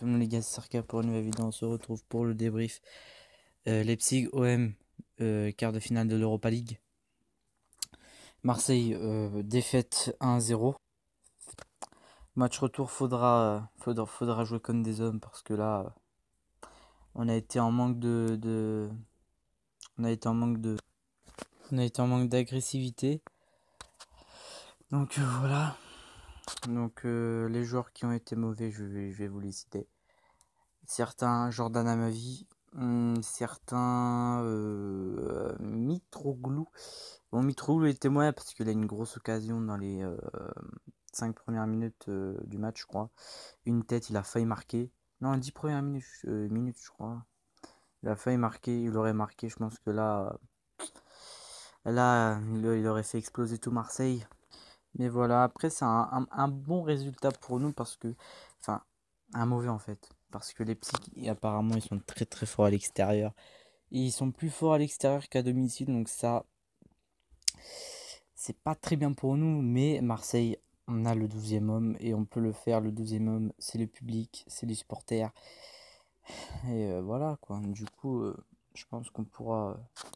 tout le monde les gars, c'est Sarka pour une nouvelle vidéo. On se retrouve pour le débrief. Euh, Leipzig, OM, euh, quart de finale de l'Europa League. Marseille, euh, défaite 1-0. Match retour, faudra, faudra, jouer comme des hommes parce que là, on a été en manque de on a été en manque de, on a été en manque d'agressivité. Donc voilà. Donc euh, les joueurs qui ont été mauvais, je vais, je vais vous les citer. Certains Jordan à ma vie, hmm, certains euh, Mitroglou. Bon Mitroglou était moyen parce qu'il a une grosse occasion dans les euh, cinq 5 premières minutes du match, je crois. Une tête, il a failli marquer. Non, 10 premières minutes, minutes je crois. Il a failli marquer, il aurait marqué, je pense que là... Là, il aurait fait exploser tout Marseille. Mais voilà, après, c'est un, bon résultat pour nous parce que. Enfin, un mauvais en fait. Parce que les petits apparemment, ils sont très très forts à l'extérieur. Ils sont plus forts à l'extérieur qu'à domicile. Donc, ça. C'est pas très bien pour nous. Mais Marseille, on a le 12e homme et on peut le faire. Le 12e homme, c'est le public, c'est les supporters. Et euh, voilà quoi. Du coup, euh, je pense qu'on pourra. Euh,